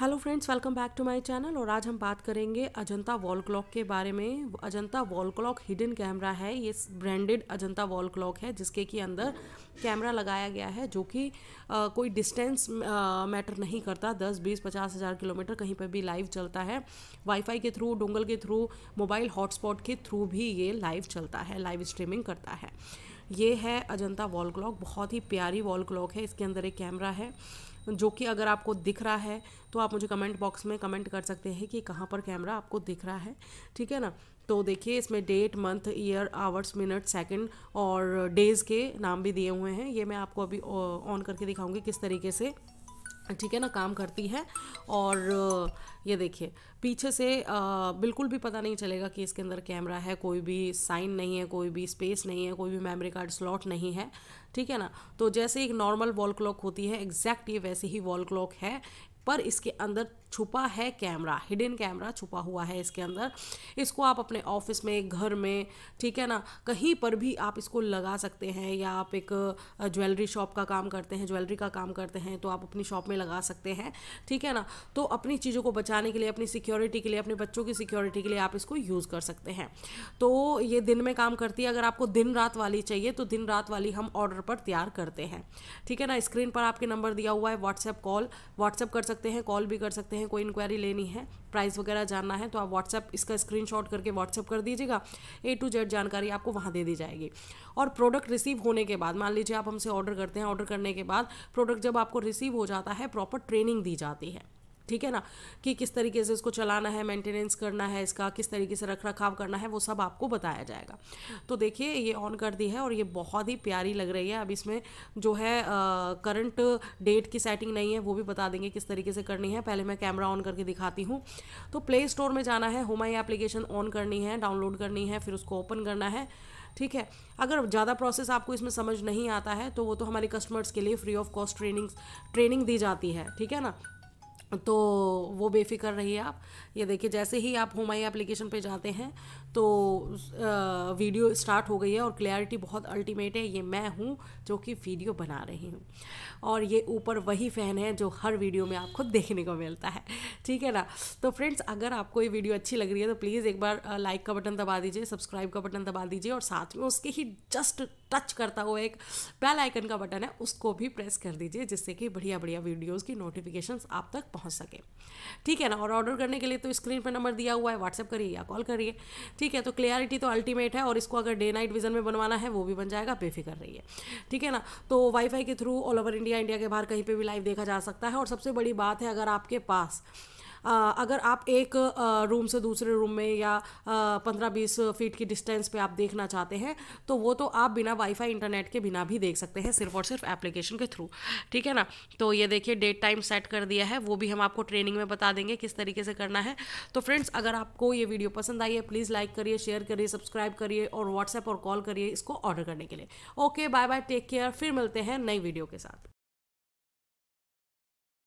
hello friends welcome back to my channel और आज हम बात करेंगे अजंता वॉल क्लॉक के बारे में Ajanta wall clock hidden camera है ये ब्रांडेड अजंता वॉल क्लॉक है जिसके कि अंदर कैमरा लगाया गया है जो कि आ, कोई डिस्टेंस मैटर नहीं करता 10 20 पचास हज़ार किलोमीटर कहीं पर भी लाइव चलता है वाईफाई के थ्रू डोंगल के थ्रू मोबाइल हॉटस्पॉट के थ्रू भी ये लाइव चलता है लाइव स्ट्रीमिंग करता है ये है अजंता वॉल क्लॉक बहुत ही प्यारी वॉल क्लॉक है इसके अंदर एक कैमरा है जो कि अगर आपको दिख रहा है तो आप मुझे कमेंट बॉक्स में कमेंट कर सकते हैं कि कहाँ पर कैमरा आपको दिख रहा है ठीक है ना तो देखिए इसमें date month year hours minute second और डेज़ के नाम भी दिए हुए हैं ये मैं आपको अभी ऑन करके दिखाऊंगी किस तरीके से ठीक है ना काम करती है और ये देखिए पीछे से आ, बिल्कुल भी पता नहीं चलेगा कि इसके अंदर कैमरा है कोई भी साइन नहीं है कोई भी स्पेस नहीं है कोई भी मेमोरी कार्ड स्लॉट नहीं है ठीक है ना तो जैसे एक नॉर्मल वॉल क्लॉक होती है एग्जैक्ट ये वैसे ही वॉल क्लॉक है पर इसके अंदर छुपा है कैमरा हिडन कैमरा छुपा हुआ है इसके अंदर इसको आप अपने ऑफिस में घर में ठीक है ना कहीं पर भी आप इसको लगा सकते हैं या आप एक ज्वेलरी शॉप का काम करते हैं ज्वेलरी का काम करते हैं तो आप अपनी शॉप में लगा सकते हैं ठीक है ना तो अपनी चीज़ों को बचाने के लिए अपनी सिक्योरिटी के लिए अपने बच्चों की सिक्योरिटी के लिए आप इसको यूज़ कर सकते हैं तो ये दिन में काम करती है अगर आपको दिन रात वाली चाहिए तो दिन रात वाली हम ऑर्डर पर तैयार करते हैं ठीक है ना स्क्रीन पर आपके नंबर दिया हुआ है व्हाट्सएप कॉल व्हाट्सएप कर सकते सकते हैं कॉल भी कर सकते हैं कोई इंक्वायरी लेनी है प्राइस वगैरह जानना है तो आप व्हाट्सएप इसका स्क्रीनशॉट करके व्हाट्सएप कर दीजिएगा ए टू जेड जानकारी आपको वहाँ दे दी जाएगी और प्रोडक्ट रिसीव होने के बाद मान लीजिए आप हमसे ऑर्डर करते हैं ऑर्डर करने के बाद प्रोडक्ट जब आपको रिसीव हो जाता है प्रॉपर ट्रेनिंग दी जाती है ठीक है ना कि किस तरीके से इसको चलाना है मेंटेनेंस करना है इसका किस तरीके से रख रखाव करना है वो सब आपको बताया जाएगा तो देखिए ये ऑन कर दी है और ये बहुत ही प्यारी लग रही है अब इसमें जो है करंट डेट की सेटिंग नहीं है वो भी बता देंगे किस तरीके से करनी है पहले मैं कैमरा ऑन करके दिखाती हूँ तो प्ले स्टोर में जाना है हुमाई एप्लीकेशन ऑन करनी है डाउनलोड करनी है फिर उसको ओपन करना है ठीक है अगर ज़्यादा प्रोसेस आपको इसमें समझ नहीं आता है तो वो तो हमारे कस्टमर्स के लिए free of cost training training दी जाती है ठीक है ना तो वो बेफिक्र रहिए आप ये देखिए जैसे ही आप होम आई एप्लीकेशन पे जाते हैं तो आ, वीडियो स्टार्ट हो गई है और क्लैरिटी बहुत अल्टीमेट है ये मैं हूँ जो कि वीडियो बना रही हूँ और ये ऊपर वही फ़ैन है जो हर वीडियो में आपको देखने को मिलता है ठीक है ना तो फ्रेंड्स अगर आपको ये वीडियो अच्छी लग रही है तो प्लीज़ एक बार लाइक का बटन दबा दीजिए सब्सक्राइब का बटन दबा दीजिए और साथ में उसके ही जस्ट टच करता हुआ एक बेल आइकन का बटन है उसको भी प्रेस कर दीजिए जिससे कि बढ़िया बढ़िया वीडियोज़ की नोटिफिकेशन आप तक पहुंच सके ठीक है ना और ऑर्डर करने के लिए तो स्क्रीन पर नंबर दिया हुआ है व्हाट्सअप करिए या कॉल करिए ठीक है तो क्लियरिटी तो अल्टीमेट है और इसको अगर डे नाइट विजन में बनवाना है वो भी बन जाएगा बेफिक्र रहिए ठीक है ना तो वाईफाई के through all over India India के बाहर कहीं पर भी लाइव देखा जा सकता है और सबसे बड़ी बात है अगर आपके पास अगर आप एक रूम से दूसरे रूम में या पंद्रह बीस फीट की डिस्टेंस पे आप देखना चाहते हैं तो वो तो आप बिना वाईफाई इंटरनेट के बिना भी देख सकते हैं सिर्फ और सिर्फ एप्लीकेशन के थ्रू ठीक है ना तो ये देखिए डेट टाइम सेट कर दिया है वो भी हम आपको ट्रेनिंग में बता देंगे किस तरीके से करना है तो फ्रेंड्स अगर आपको ये वीडियो पसंद आई है प्लीज़ लाइक करिए शेयर करिए सब्सक्राइब करिए और व्हाट्सएप और कॉल करिए इसको ऑर्डर करने के लिए okay bye bye take care फिर मिलते हैं नई वीडियो के साथ